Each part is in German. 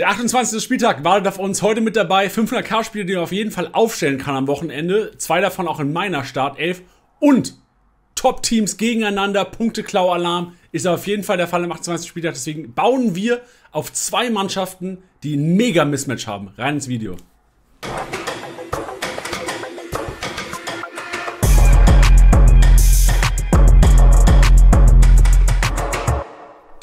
Der 28. Spieltag wartet auf uns heute mit dabei. 500k-Spiele, die man auf jeden Fall aufstellen kann am Wochenende. Zwei davon auch in meiner Startelf. Und Top-Teams gegeneinander, Punkteklau-Alarm. Ist auf jeden Fall der Fall am 28. Spieltag. Deswegen bauen wir auf zwei Mannschaften, die ein mega Mismatch haben. Rein ins Video.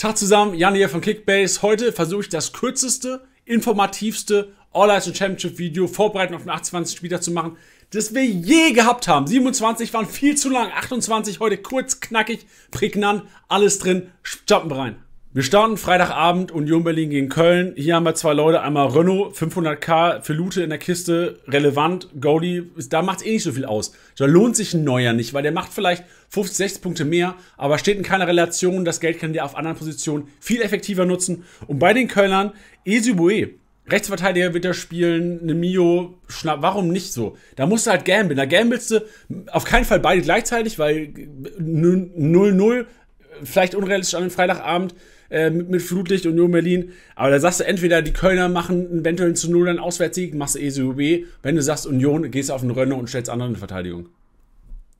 Tag zusammen, Jan hier von Kickbase. Heute versuche ich das kürzeste, informativste All Eyes Championship Video vorbereiten auf den 28 Spieler zu machen, das wir je gehabt haben. 27 waren viel zu lang, 28 heute kurz, knackig, prägnant, alles drin. Jumpen rein. Wir starten Freitagabend Union Berlin gegen Köln. Hier haben wir zwei Leute. Einmal Renault, 500k für Lute in der Kiste, relevant. Goalie, da macht es eh nicht so viel aus. Da lohnt sich ein Neuer nicht, weil der macht vielleicht 50, 60 Punkte mehr, aber steht in keiner Relation. Das Geld kann der auf anderen Positionen viel effektiver nutzen. Und bei den Kölnern, Esibue, Rechtsverteidiger wird er spielen, eine Mio, Schnapp, warum nicht so? Da musst du halt gambeln. Da gambelst du auf keinen Fall beide gleichzeitig, weil 0-0, äh, vielleicht unrealistisch an einem Freitagabend. Äh, mit, mit Flutlicht Union Berlin. Aber da sagst du entweder, die Kölner machen eventuell zu Null einen Auswärtssieg, machst du ECUB. Eh wenn du sagst Union, gehst du auf den Rönner und stellst anderen in Verteidigung.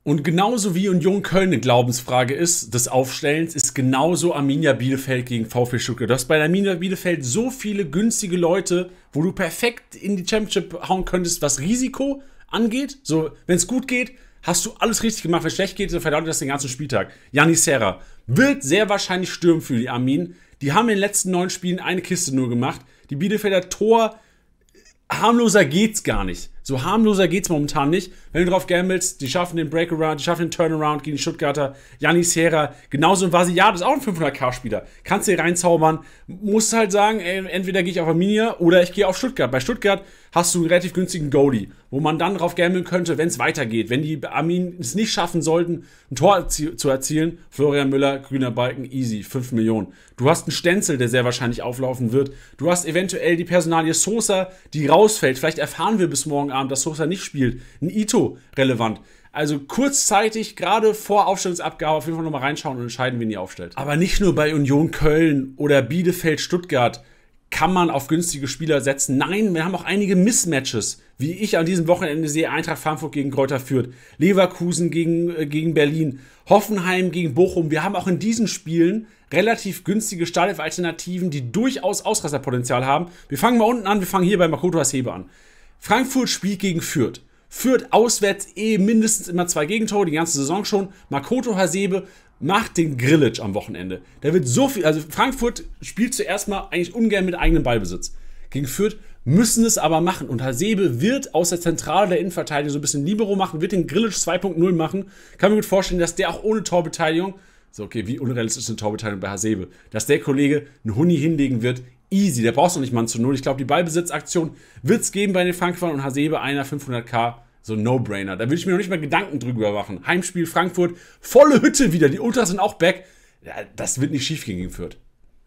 Und genauso wie Union Köln eine Glaubensfrage ist, des Aufstellens, ist genauso Arminia Bielefeld gegen VfB Stuttgart. Du hast bei Arminia Bielefeld so viele günstige Leute, wo du perfekt in die Championship hauen könntest, was Risiko angeht. So, wenn es gut geht, hast du alles richtig gemacht. Wenn es schlecht geht, dann verdammt das den ganzen Spieltag. Janis Serra, wird sehr wahrscheinlich stürmen für die Armin. Die haben in den letzten neun Spielen eine Kiste nur gemacht. Die Bielefelder Tor harmloser geht's gar nicht. So harmloser geht es momentan nicht. Wenn du drauf gambelst, die schaffen den Breakaround, die schaffen den Turnaround gegen die Stuttgarter, Janis Serra, genauso ein Vasiliad ist auch ein 500k-Spieler. Kannst du hier reinzaubern. Musst halt sagen, ey, ähm, entweder gehe ich auf Arminia oder ich gehe auf Stuttgart. Bei Stuttgart hast du einen relativ günstigen Goalie, wo man dann drauf gambeln könnte, wenn es weitergeht. Wenn die Armin es nicht schaffen sollten, ein Tor zu erzielen, Florian Müller, grüner Balken, easy, 5 Millionen. Du hast einen Stenzel, der sehr wahrscheinlich auflaufen wird. Du hast eventuell die Personalie Sosa, die rausfällt. Vielleicht erfahren wir bis morgen Abend, Abend, dass Sosa nicht spielt. Ein Ito relevant. Also kurzzeitig, gerade vor Aufstellungsabgabe, auf jeden Fall nochmal reinschauen und entscheiden, wen ihr aufstellt. Aber nicht nur bei Union Köln oder Bielefeld Stuttgart kann man auf günstige Spieler setzen. Nein, wir haben auch einige Mismatches, wie ich an diesem Wochenende sehe. Eintracht Frankfurt gegen Kräuter Fürth, Leverkusen gegen, äh, gegen Berlin, Hoffenheim gegen Bochum. Wir haben auch in diesen Spielen relativ günstige Startelf-Alternativen, die durchaus Ausrasserpotenzial haben. Wir fangen mal unten an, wir fangen hier bei Makoto Hasebe an. Frankfurt spielt gegen Fürth. Fürth auswärts eh mindestens immer zwei Gegentore, die ganze Saison schon. Makoto Hasebe macht den Grillage am Wochenende. Da wird so viel, also Frankfurt spielt zuerst mal eigentlich ungern mit eigenem Ballbesitz. Gegen Fürth müssen es aber machen. Und Hasebe wird aus der Zentrale der Innenverteidigung so ein bisschen Libero machen, wird den Grillage 2.0 machen. Kann mir gut vorstellen, dass der auch ohne Torbeteiligung so, okay, wie unrealistisch eine Torbeteiligung bei Hasebe. Dass der Kollege einen Huni hinlegen wird easy. Da brauchst du nicht Mann zu Null. Ich glaube, die Ballbesitzaktion wird es geben bei den Frankfurtern und Hasebe einer 500k. So ein No-Brainer. Da würde ich mir noch nicht mal Gedanken drüber machen. Heimspiel Frankfurt, volle Hütte wieder. Die Ultras sind auch back. Ja, das wird nicht schief gegen Fürth.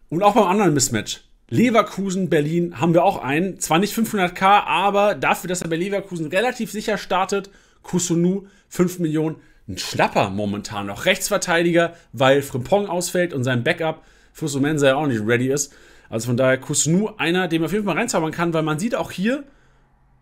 Und auch beim anderen Mismatch. Leverkusen, Berlin haben wir auch einen. Zwar nicht 500k, aber dafür, dass er bei Leverkusen relativ sicher startet, Kusunu 5 Millionen. Ein Schlapper momentan noch. Rechtsverteidiger, weil Frimpong ausfällt und sein Backup für Fusumensa ja auch nicht ready ist. Also von daher Kusunu einer, den man auf jeden Fall reinzaubern kann, weil man sieht auch hier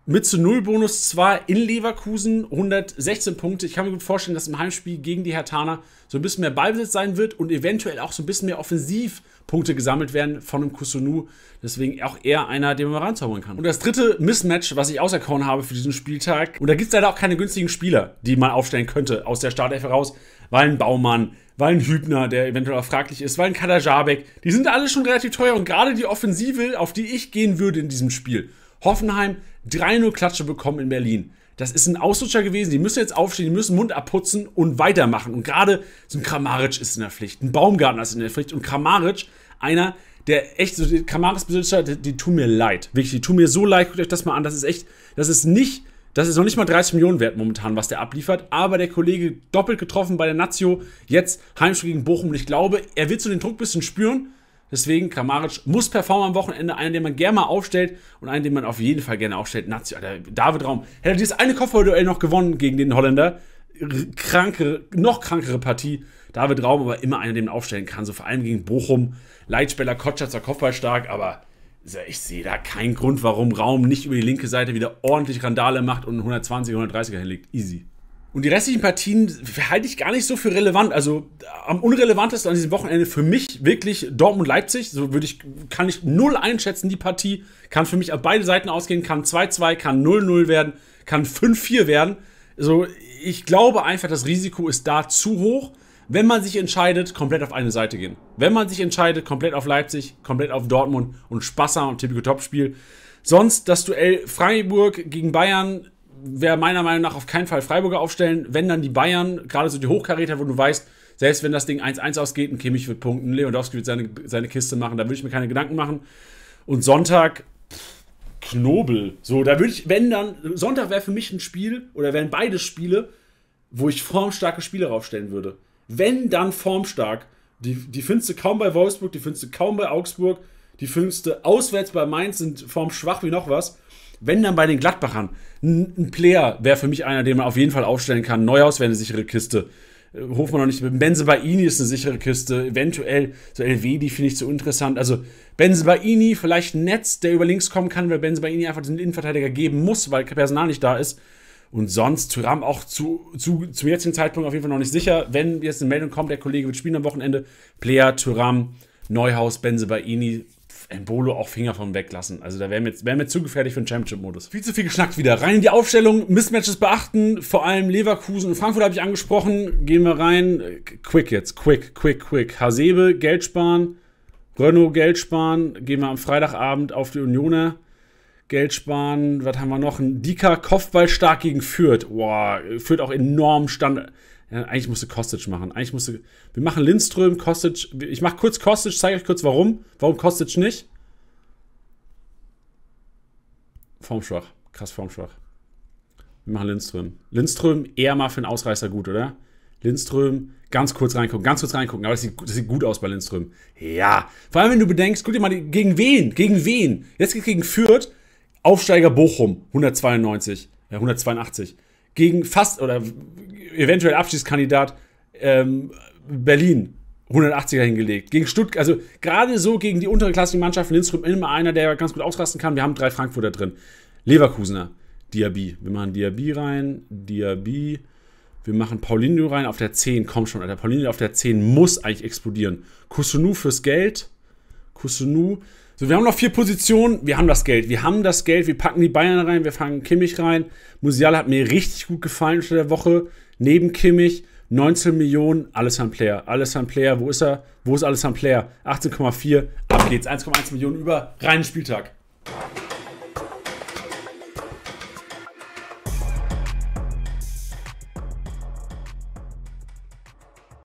mit zu Null Bonus zwar in Leverkusen 116 Punkte. Ich kann mir gut vorstellen, dass im Heimspiel gegen die Hertaner so ein bisschen mehr Ballbesitz sein wird und eventuell auch so ein bisschen mehr Offensivpunkte gesammelt werden von einem Kusunu. Deswegen auch eher einer, den man mal reinzaubern kann. Und das dritte Mismatch, was ich auserkoren habe für diesen Spieltag, und da gibt es leider auch keine günstigen Spieler, die man aufstellen könnte aus der Startelf heraus, weil ein Baumann, weil ein Hübner, der eventuell auch fraglich ist, weil ein Kadajabek, Die sind alle schon relativ teuer und gerade die Offensive, auf die ich gehen würde in diesem Spiel. Hoffenheim 3-0 Klatsche bekommen in Berlin. Das ist ein Ausrutscher gewesen. Die müssen jetzt aufstehen, die müssen Mund abputzen und weitermachen. Und gerade so ein Kramaric ist in der Pflicht, ein Baumgartner ist in der Pflicht und Kramaric, einer, der echt, so die Kramaric-Besitzer, die, die tun mir leid. Wirklich, die tun mir so leid. Guckt euch das mal an. Das ist echt, das ist nicht das ist noch nicht mal 30 Millionen wert momentan, was der abliefert. Aber der Kollege doppelt getroffen bei der Nazio. Jetzt Heimspiel gegen Bochum. Und ich glaube, er wird so den Druck ein bisschen spüren. Deswegen, Kramaric muss performen am Wochenende. Einen, den man gerne mal aufstellt und einen, den man auf jeden Fall gerne aufstellt. Nazio, der David Raum. Hätte dieses eine Kopfballduell noch gewonnen gegen den Holländer. Kranke, noch krankere Partie. David Raum, aber immer einer, den man aufstellen kann. So vor allem gegen Bochum. Leitspieler Kotscher zwar kopfballstark, aber also, ich sehe da keinen Grund, warum Raum nicht über die linke Seite wieder ordentlich Randale macht und 120, 130er hinlegt. Easy. Und die restlichen Partien halte ich gar nicht so für relevant. Also am unrelevantesten an diesem Wochenende für mich wirklich Dortmund-Leipzig. So würde ich, kann ich null einschätzen, die Partie. Kann für mich auf beide Seiten ausgehen, kann 2-2, kann 0-0 werden, kann 5-4 werden. So, also, ich glaube einfach, das Risiko ist da zu hoch. Wenn man sich entscheidet, komplett auf eine Seite gehen. Wenn man sich entscheidet, komplett auf Leipzig, komplett auf Dortmund und Spaß haben, typico Topspiel. Sonst das Duell Freiburg gegen Bayern wäre meiner Meinung nach auf keinen Fall Freiburger aufstellen. Wenn dann die Bayern, gerade so die Hochkaräter, wo du weißt, selbst wenn das Ding 1-1 ausgeht, ein Kimmich wird punkten, Lewandowski wird seine, seine Kiste machen, da würde ich mir keine Gedanken machen. Und Sonntag, Knobel. So, da würde ich, wenn dann, Sonntag wäre für mich ein Spiel, oder wären beide Spiele, wo ich formstarke Spiele raufstellen würde wenn dann formstark. Die, die findest du kaum bei Wolfsburg, die findest du kaum bei Augsburg, die findest du auswärts bei Mainz, sind formschwach wie noch was. Wenn dann bei den Gladbachern. Ein, ein Player wäre für mich einer, den man auf jeden Fall aufstellen kann. Neuhaus wäre eine sichere Kiste. Äh, Hofmann noch nicht. Benze Baini ist eine sichere Kiste. Eventuell so LW, die finde ich zu so interessant. Also Benze vielleicht ein Netz, der über links kommen kann, weil Benze einfach den Innenverteidiger geben muss, weil Personal nicht da ist. Und sonst, Tyram auch zu, zu, zum jetzigen Zeitpunkt auf jeden Fall noch nicht sicher. Wenn jetzt eine Meldung kommt, der Kollege wird spielen am Wochenende. Player, Tyram, Neuhaus, Benze Baini, Embolo auch Finger von weglassen. Also da wären wir, wär wir zu gefährlich für den Championship-Modus. Viel zu viel geschnackt wieder. Rein in die Aufstellung, Mismatches beachten, vor allem Leverkusen und Frankfurt habe ich angesprochen. Gehen wir rein. Quick jetzt, quick, quick, quick. Hasebe, Geld sparen. Renault, Geld sparen. Gehen wir am Freitagabend auf die Unioner. Geld sparen. Was haben wir noch? Ein dicker Kopfball stark gegen Fürth. Boah, Fürth auch enorm Stand. Ja, eigentlich musste Kostic machen. Eigentlich musste. Wir machen Lindström, Kostic. Ich mache kurz Kostic, zeige euch kurz warum. Warum Kostic nicht? Formschwach. Krass formschwach. Wir machen Lindström. Lindström eher mal für einen Ausreißer gut, oder? Lindström, ganz kurz reingucken, ganz kurz reingucken. Aber das sieht, das sieht, gut aus bei Lindström. Ja. Vor allem, wenn du bedenkst, guck dir mal, gegen wen? Gegen wen? Jetzt geht's gegen Fürth. Aufsteiger Bochum 192, äh, 182 gegen fast oder eventuell Abschiedskandidat ähm, Berlin 180er hingelegt. Gegen Stuttgart, also gerade so gegen die unterklassigen Mannschaften, Lindström immer einer, der ganz gut ausrasten kann. Wir haben drei Frankfurter drin. Leverkusener, Diaby. Wir machen Diaby rein, Diaby. Wir machen Paulinho rein auf der 10. Komm schon, Alter. Paulinho auf der 10 muss eigentlich explodieren. Kusunu fürs Geld. Kusunu. So, wir haben noch vier Positionen. Wir haben das Geld. Wir haben das Geld. Wir packen die Bayern rein. Wir fangen Kimmich rein. Musiala hat mir richtig gut gefallen schon der Woche. Neben Kimmich. 19 Millionen, alles an Player. Alles an Player. Wo ist er? Wo ist alles an Player? 18,4. Ab geht's. 1,1 Millionen über. Reinen Spieltag.